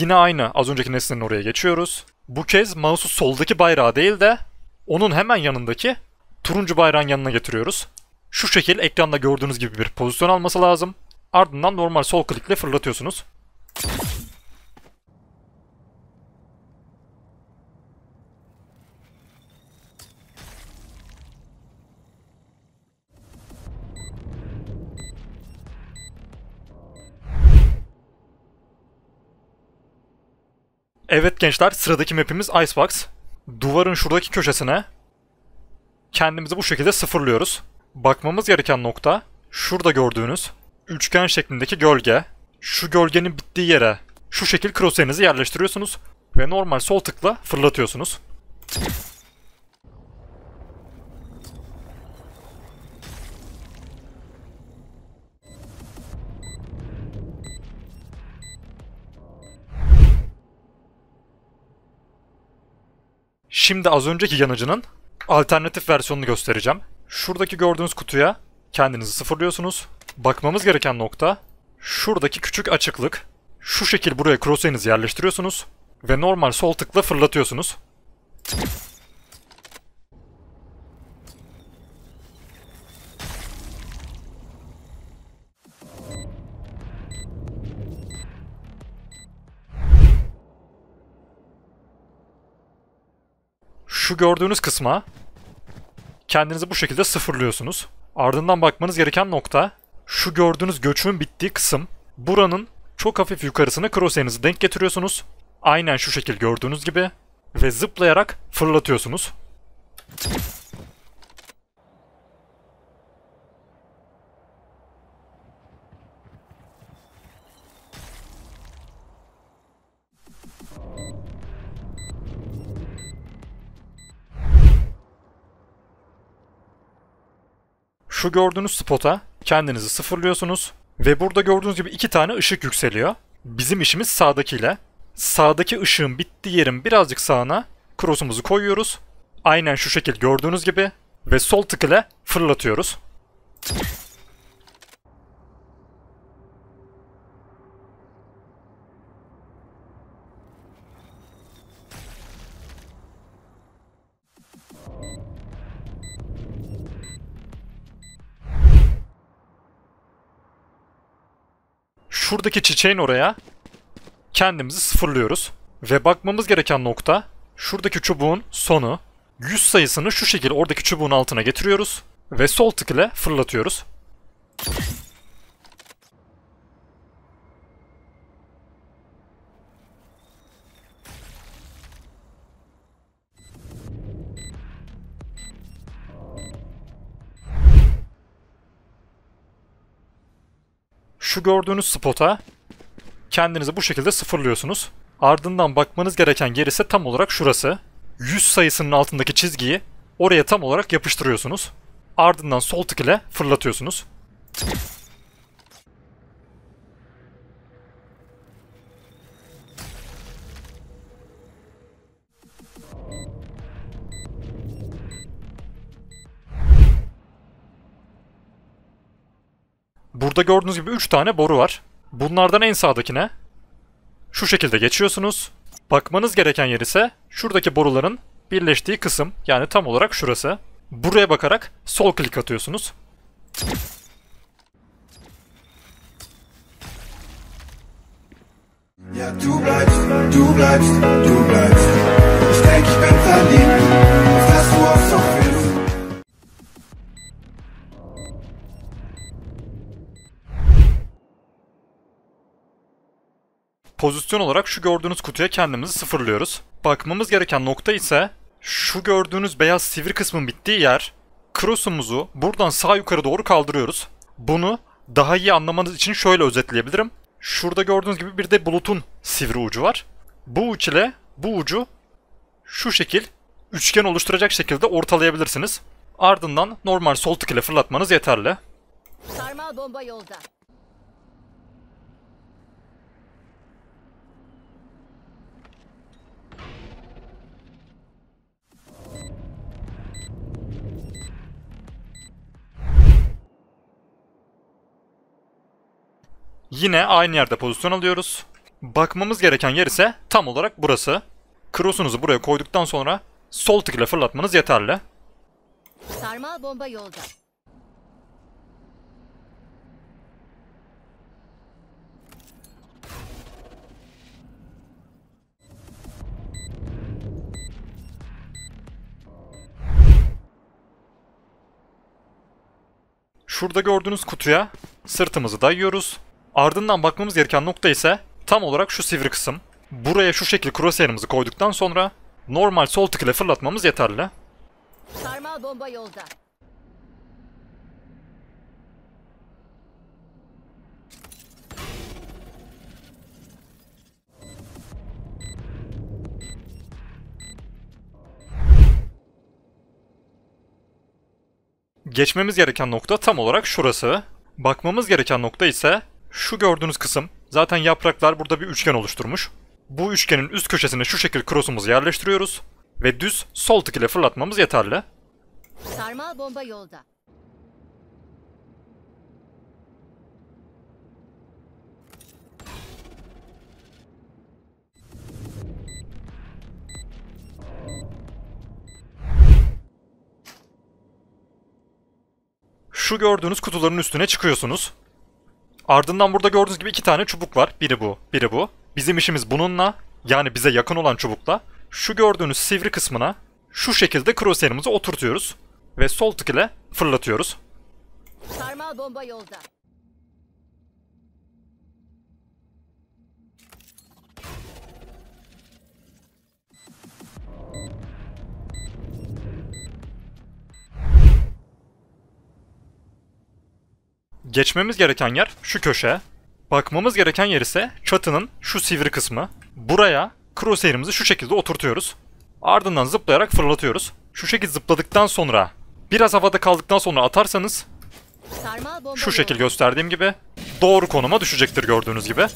Yine aynı az önceki nesnenin oraya geçiyoruz. Bu kez mouse'u soldaki bayrağı değil de onun hemen yanındaki turuncu bayrağın yanına getiriyoruz. Şu şekil ekranda gördüğünüz gibi bir pozisyon alması lazım. Ardından normal sol klikle fırlatıyorsunuz. Evet gençler sıradaki mapimiz Icebox. Duvarın şuradaki köşesine kendimizi bu şekilde sıfırlıyoruz. Bakmamız gereken nokta şurada gördüğünüz üçgen şeklindeki gölge. Şu gölgenin bittiği yere şu şekil crosshair'inizi yerleştiriyorsunuz ve normal sol tıkla fırlatıyorsunuz. Şimdi az önceki yanıcının alternatif versiyonunu göstereceğim. Şuradaki gördüğünüz kutuya kendinizi sıfırlıyorsunuz. Bakmamız gereken nokta şuradaki küçük açıklık. Şu şekil buraya crosshair'inizi yerleştiriyorsunuz ve normal sol tıkla fırlatıyorsunuz. şu gördüğünüz kısma kendinizi bu şekilde sıfırlıyorsunuz. Ardından bakmanız gereken nokta şu gördüğünüz göçümün bittiği kısım. Buranın çok hafif yukarısını crosshair'ınızı denk getiriyorsunuz. Aynen şu şekil gördüğünüz gibi ve zıplayarak fırlatıyorsunuz. şu gördüğünüz spota kendinizi sıfırlıyorsunuz ve burada gördüğünüz gibi iki tane ışık yükseliyor. Bizim işimiz sağdakiyle. Sağdaki ışığın bittiği yerin birazcık sağına cross'umuzu koyuyoruz. Aynen şu şekil gördüğünüz gibi ve sol tık ile fırlatıyoruz. şuradaki çiçeğin oraya kendimizi sıfırlıyoruz. Ve bakmamız gereken nokta şuradaki çubuğun sonu. 100 sayısını şu şekilde oradaki çubuğun altına getiriyoruz ve sol tık ile fırlatıyoruz. şu gördüğünüz spota kendinizi bu şekilde sıfırlıyorsunuz. Ardından bakmanız gereken ise tam olarak şurası. 100 sayısının altındaki çizgiyi oraya tam olarak yapıştırıyorsunuz. Ardından sol tık ile fırlatıyorsunuz. Burada gördüğünüz gibi 3 tane boru var. Bunlardan en sağdakine şu şekilde geçiyorsunuz. Bakmanız gereken yer ise şuradaki boruların birleştiği kısım yani tam olarak şurası. Buraya bakarak sol klik atıyorsunuz. Ja, du bleibst, du bleibst, du bleibst. Ich denk, ich bin verliebt, auf du auch so viel pozisyon olarak şu gördüğünüz kutuya kendimizi sıfırlıyoruz. Bakmamız gereken nokta ise şu gördüğünüz beyaz sivri kısmın bittiği yer. Cross'umuzu buradan sağ yukarı doğru kaldırıyoruz. Bunu daha iyi anlamanız için şöyle özetleyebilirim. Şurada gördüğünüz gibi bir de bulutun sivri ucu var. Bu uç ile bu ucu şu şekil üçgen oluşturacak şekilde ortalayabilirsiniz. Ardından normal sol tık ile fırlatmanız yeterli. Sarmal bomba yolda. Yine aynı yerde pozisyon alıyoruz. Bakmamız gereken yer ise tam olarak burası. Cross'unuzu buraya koyduktan sonra sol tıkla fırlatmanız yeterli. Sarmal bomba yolda. Şurada gördüğünüz kutuya sırtımızı dayıyoruz. Ardından bakmamız gereken nokta ise tam olarak şu sivri kısım. Buraya şu şekil crosshair'ımızı koyduktan sonra normal sol tık ile fırlatmamız yeterli. Sarmal bomba yolda. Geçmemiz gereken nokta tam olarak şurası. Bakmamız gereken nokta ise şu gördüğünüz kısım zaten yapraklar burada bir üçgen oluşturmuş. Bu üçgenin üst köşesine şu şekil cross'umuzu yerleştiriyoruz ve düz sol tık ile fırlatmamız yeterli. Sarmal bomba yolda. Şu gördüğünüz kutuların üstüne çıkıyorsunuz. Ardından burada gördüğünüz gibi iki tane çubuk var. Biri bu, biri bu. Bizim işimiz bununla, yani bize yakın olan çubukla, şu gördüğünüz sivri kısmına şu şekilde crosshair'ımızı oturtuyoruz. Ve sol tık ile fırlatıyoruz. Sarmal bomba yolda. Geçmemiz gereken yer şu köşe. Bakmamız gereken yer ise çatının şu sivri kısmı. Buraya crosshair'ımızı şu şekilde oturtuyoruz. Ardından zıplayarak fırlatıyoruz. Şu şekilde zıpladıktan sonra biraz havada kaldıktan sonra atarsanız şu şekil gösterdiğim gibi doğru konuma düşecektir gördüğünüz gibi.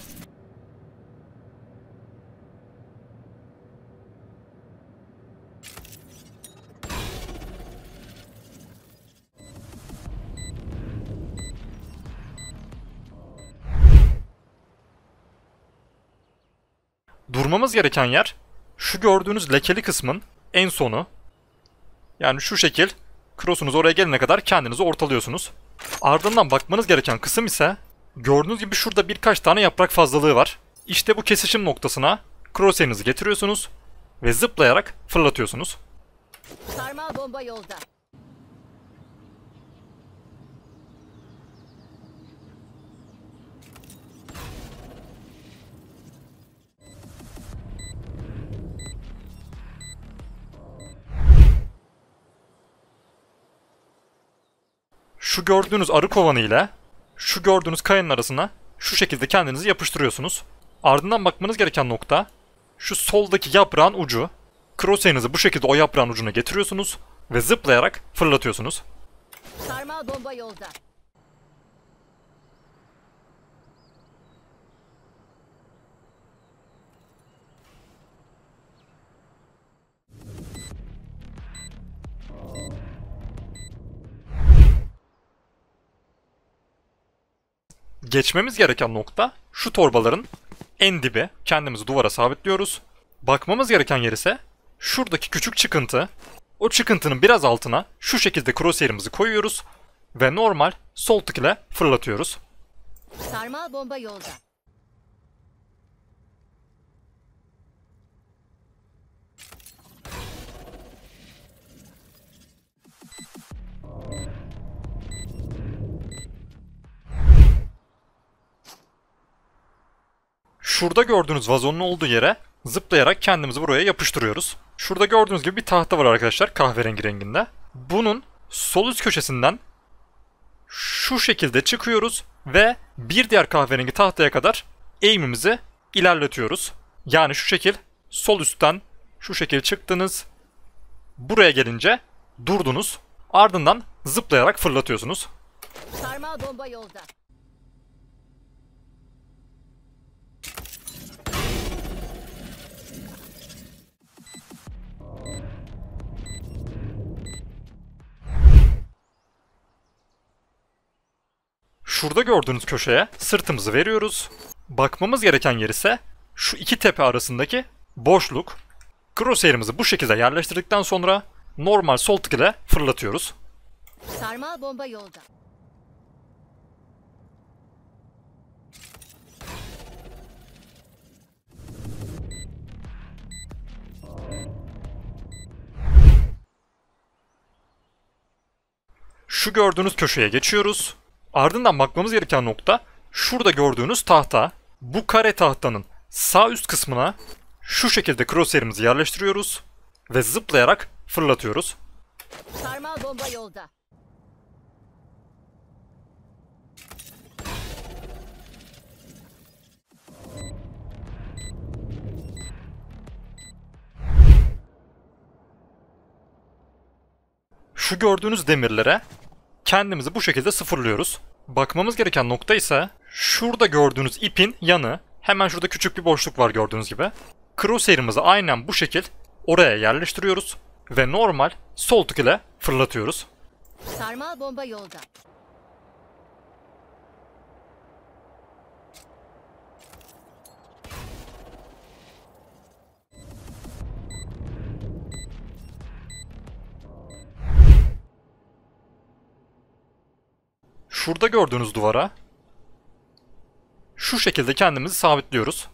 Bakmamız gereken yer şu gördüğünüz lekeli kısmın en sonu. Yani şu şekil crossunuz oraya gelene kadar kendinizi ortalıyorsunuz. Ardından bakmanız gereken kısım ise gördüğünüz gibi şurada birkaç tane yaprak fazlalığı var. İşte bu kesişim noktasına crosshair'ınızı getiriyorsunuz ve zıplayarak fırlatıyorsunuz. Sarmal bomba yolda. şu gördüğünüz arı kovanı ile şu gördüğünüz kayanın arasına şu şekilde kendinizi yapıştırıyorsunuz. Ardından bakmanız gereken nokta şu soldaki yaprağın ucu. Crosshair'ınızı bu şekilde o yaprağın ucuna getiriyorsunuz ve zıplayarak fırlatıyorsunuz. Sarmal bomba yolda. geçmemiz gereken nokta şu torbaların en dibi. Kendimizi duvara sabitliyoruz. Bakmamız gereken yer ise şuradaki küçük çıkıntı. O çıkıntının biraz altına şu şekilde crosshair'ımızı koyuyoruz ve normal sol tık ile fırlatıyoruz. Sarmal bomba yolda. Şurada gördüğünüz vazonun olduğu yere zıplayarak kendimizi buraya yapıştırıyoruz. Şurada gördüğünüz gibi bir tahta var arkadaşlar kahverengi renginde. Bunun sol üst köşesinden şu şekilde çıkıyoruz ve bir diğer kahverengi tahtaya kadar eğimimizi ilerletiyoruz. Yani şu şekil sol üstten şu şekil çıktınız. Buraya gelince durdunuz. Ardından zıplayarak fırlatıyorsunuz. Sarmal bomba yolda. Şurada gördüğünüz köşeye sırtımızı veriyoruz. Bakmamız gereken yer ise şu iki tepe arasındaki boşluk. Crosshair'ımızı bu şekilde yerleştirdikten sonra normal sol tık ile fırlatıyoruz. Sarmal bomba yolda. şu gördüğünüz köşeye geçiyoruz. Ardından bakmamız gereken nokta şurada gördüğünüz tahta. Bu kare tahtanın sağ üst kısmına şu şekilde crosshair'imizi yerleştiriyoruz ve zıplayarak fırlatıyoruz. Sarmal bomba yolda. Şu gördüğünüz demirlere kendimizi bu şekilde sıfırlıyoruz. Bakmamız gereken nokta ise şurada gördüğünüz ipin yanı. Hemen şurada küçük bir boşluk var gördüğünüz gibi. Crosshair'ımızı aynen bu şekil oraya yerleştiriyoruz ve normal sol tık ile fırlatıyoruz. Sarmal bomba yolda. şurada gördüğünüz duvara şu şekilde kendimizi sabitliyoruz.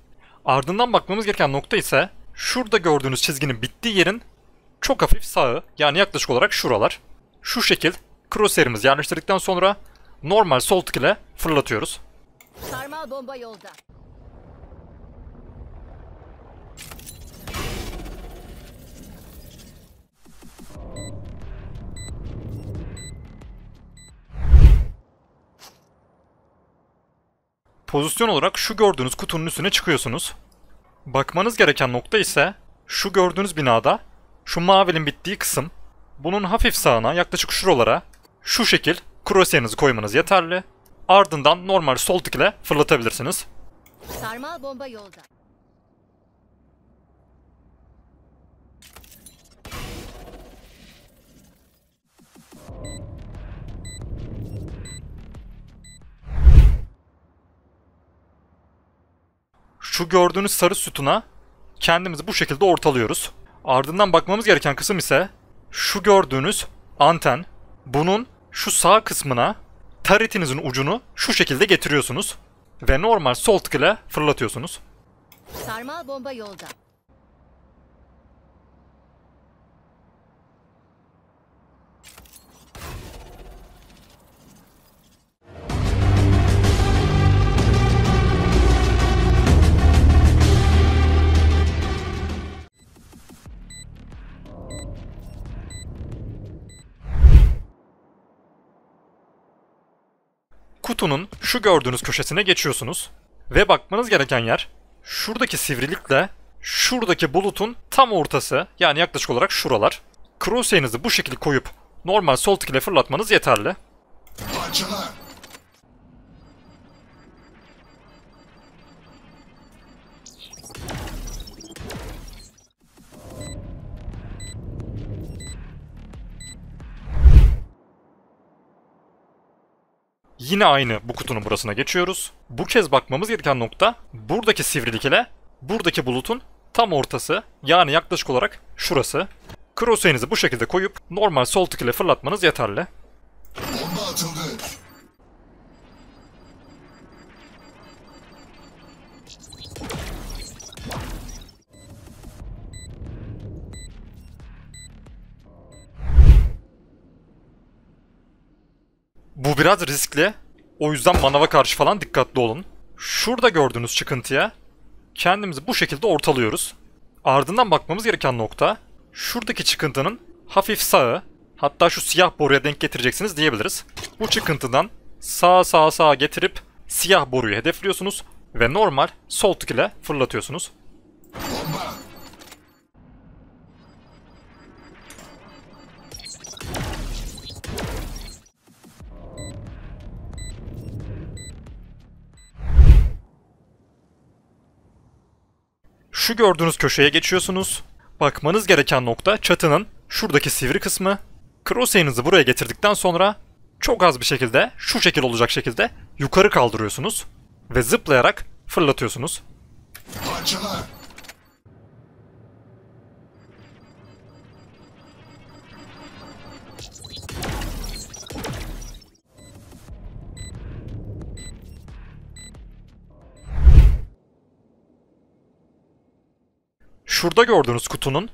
Ardından bakmamız gereken nokta ise şurada gördüğünüz çizginin bittiği yerin çok hafif sağı yani yaklaşık olarak şuralar. Şu şekil crosshair'imizi yerleştirdikten sonra normal sol tık ile fırlatıyoruz. Sarmal bomba yolda. Pozisyon olarak şu gördüğünüz kutunun üstüne çıkıyorsunuz. Bakmanız gereken nokta ise şu gördüğünüz binada şu mavinin bittiği kısım. Bunun hafif sağına yaklaşık şuralara şu şekil krosyanızı koymanız yeterli. Ardından normal sol tık ile fırlatabilirsiniz. Sarmal bomba yolda. şu gördüğünüz sarı sütuna kendimizi bu şekilde ortalıyoruz. Ardından bakmamız gereken kısım ise şu gördüğünüz anten. Bunun şu sağ kısmına taritinizin ucunu şu şekilde getiriyorsunuz ve normal sol ile fırlatıyorsunuz. Sarmal bomba yolda. kutunun şu gördüğünüz köşesine geçiyorsunuz. Ve bakmanız gereken yer şuradaki sivrilikle şuradaki bulutun tam ortası yani yaklaşık olarak şuralar. Crosshair'ınızı bu şekilde koyup normal sol tık ile fırlatmanız yeterli. Parçalar. Yine aynı bu kutunun burasına geçiyoruz. Bu kez bakmamız gereken nokta buradaki sivrilik ile buradaki bulutun tam ortası yani yaklaşık olarak şurası. Crosshair'inizi bu şekilde koyup normal sol tık ile fırlatmanız yeterli. Bu biraz riskli. O yüzden manava karşı falan dikkatli olun. Şurada gördüğünüz çıkıntıya kendimizi bu şekilde ortalıyoruz. Ardından bakmamız gereken nokta şuradaki çıkıntının hafif sağı hatta şu siyah boruya denk getireceksiniz diyebiliriz. Bu çıkıntıdan sağa sağa sağa getirip siyah boruyu hedefliyorsunuz ve normal sol tık ile fırlatıyorsunuz. Şu gördüğünüz köşeye geçiyorsunuz. Bakmanız gereken nokta çatının şuradaki sivri kısmı. Crosshair'ınızı buraya getirdikten sonra çok az bir şekilde şu şekil olacak şekilde yukarı kaldırıyorsunuz ve zıplayarak fırlatıyorsunuz. Parçalar. şurada gördüğünüz kutunun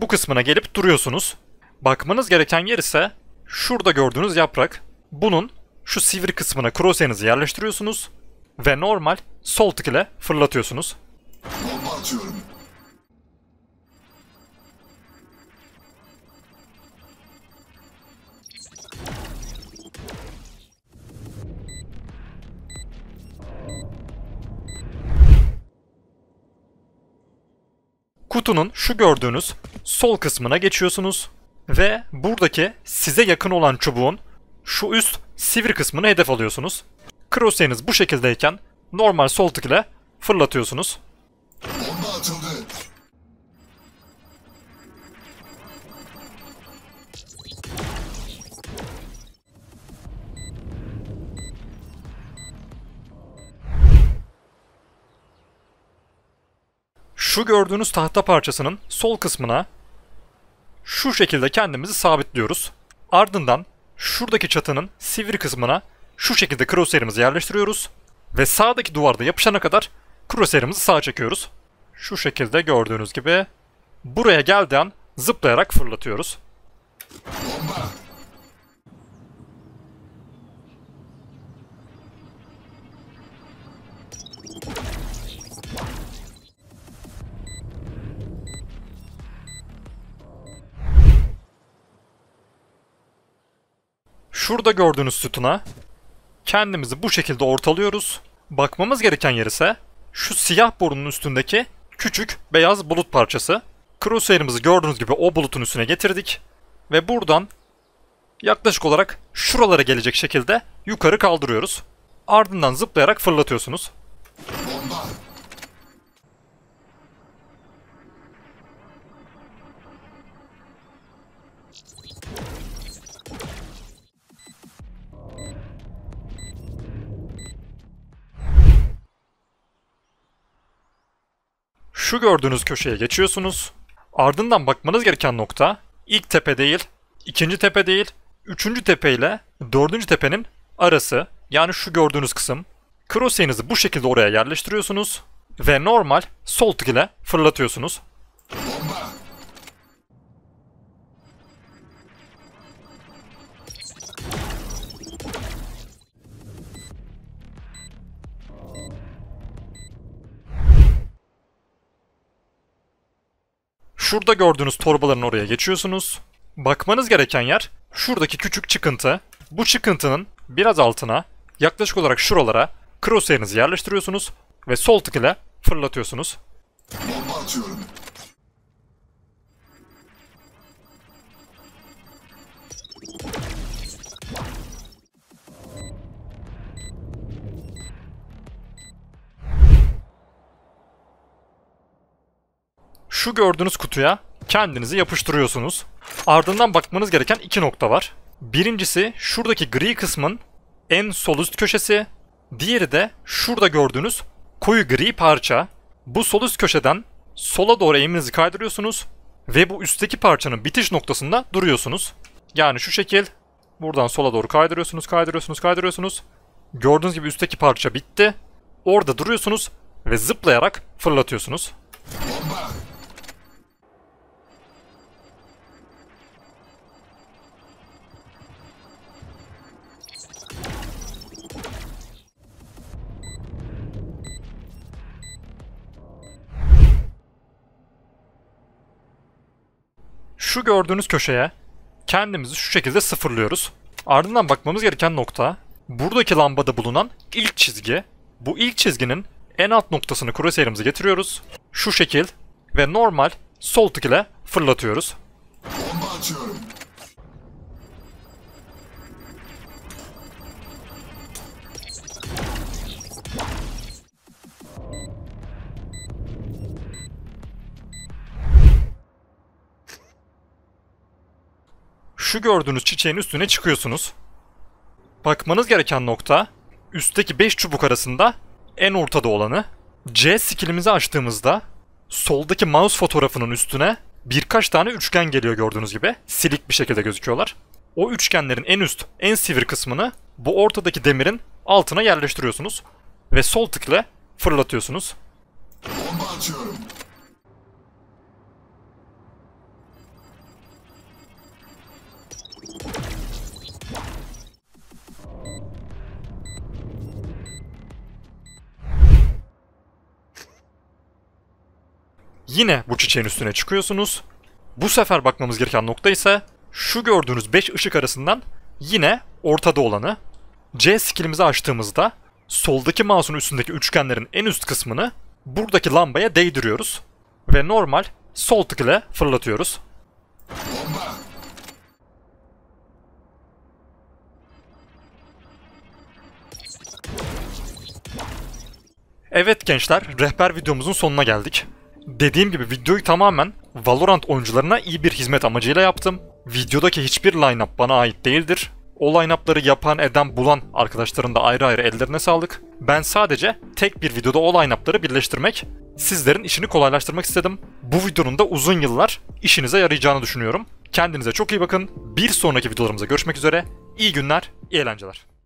bu kısmına gelip duruyorsunuz. Bakmanız gereken yer ise şurada gördüğünüz yaprak. Bunun şu sivri kısmına crosshair'ınızı yerleştiriyorsunuz ve normal sol tık ile fırlatıyorsunuz. Bomba atıyorum. kutunun şu gördüğünüz sol kısmına geçiyorsunuz ve buradaki size yakın olan çubuğun şu üst sivri kısmını hedef alıyorsunuz. Crosshair'iniz bu şekildeyken normal sol tık ile fırlatıyorsunuz. şu gördüğünüz tahta parçasının sol kısmına şu şekilde kendimizi sabitliyoruz. Ardından şuradaki çatının sivri kısmına şu şekilde crosshair'imizi yerleştiriyoruz. Ve sağdaki duvarda yapışana kadar crosshair'imizi sağa çekiyoruz. Şu şekilde gördüğünüz gibi buraya geldiği an zıplayarak fırlatıyoruz. Şurada gördüğünüz sütuna kendimizi bu şekilde ortalıyoruz. Bakmamız gereken yer ise şu siyah borunun üstündeki küçük beyaz bulut parçası. Crosshair'ımızı gördüğünüz gibi o bulutun üstüne getirdik. Ve buradan yaklaşık olarak şuralara gelecek şekilde yukarı kaldırıyoruz. Ardından zıplayarak fırlatıyorsunuz. Bomba. şu gördüğünüz köşeye geçiyorsunuz. Ardından bakmanız gereken nokta ilk tepe değil, ikinci tepe değil, üçüncü tepe ile dördüncü tepenin arası. Yani şu gördüğünüz kısım. Crosshair'ınızı bu şekilde oraya yerleştiriyorsunuz ve normal sol tık ile fırlatıyorsunuz. Şurada gördüğünüz torbaların oraya geçiyorsunuz. Bakmanız gereken yer şuradaki küçük çıkıntı. Bu çıkıntının biraz altına yaklaşık olarak şuralara crosshair'ınızı yerleştiriyorsunuz ve sol tık ile fırlatıyorsunuz. Bomba atıyorum. şu gördüğünüz kutuya kendinizi yapıştırıyorsunuz. Ardından bakmanız gereken iki nokta var. Birincisi şuradaki gri kısmın en sol üst köşesi. Diğeri de şurada gördüğünüz koyu gri parça. Bu sol üst köşeden sola doğru eğiminizi kaydırıyorsunuz ve bu üstteki parçanın bitiş noktasında duruyorsunuz. Yani şu şekil buradan sola doğru kaydırıyorsunuz, kaydırıyorsunuz, kaydırıyorsunuz. Gördüğünüz gibi üstteki parça bitti. Orada duruyorsunuz ve zıplayarak fırlatıyorsunuz. Bomba. şu gördüğünüz köşeye kendimizi şu şekilde sıfırlıyoruz. Ardından bakmamız gereken nokta buradaki lambada bulunan ilk çizgi. Bu ilk çizginin en alt noktasını kuraseyirimize getiriyoruz. Şu şekil ve normal sol tık ile fırlatıyoruz. şu gördüğünüz çiçeğin üstüne çıkıyorsunuz. Bakmanız gereken nokta üstteki 5 çubuk arasında en ortada olanı. C skillimizi açtığımızda soldaki mouse fotoğrafının üstüne birkaç tane üçgen geliyor gördüğünüz gibi. Silik bir şekilde gözüküyorlar. O üçgenlerin en üst, en sivir kısmını bu ortadaki demirin altına yerleştiriyorsunuz. Ve sol tıkla fırlatıyorsunuz. Bomba atıyorum. Yine bu çiçeğin üstüne çıkıyorsunuz. Bu sefer bakmamız gereken nokta ise şu gördüğünüz 5 ışık arasından yine ortada olanı. C skillimizi açtığımızda soldaki mouse'un üstündeki üçgenlerin en üst kısmını buradaki lambaya değdiriyoruz. Ve normal sol tık ile fırlatıyoruz. Evet gençler, rehber videomuzun sonuna geldik. Dediğim gibi videoyu tamamen Valorant oyuncularına iyi bir hizmet amacıyla yaptım. Videodaki hiçbir lineup bana ait değildir. O lineupları yapan, eden, bulan arkadaşların da ayrı ayrı ellerine sağlık. Ben sadece tek bir videoda o lineupları birleştirmek, sizlerin işini kolaylaştırmak istedim. Bu videonun da uzun yıllar işinize yarayacağını düşünüyorum. Kendinize çok iyi bakın. Bir sonraki videolarımıza görüşmek üzere. İyi günler, iyi eğlenceler.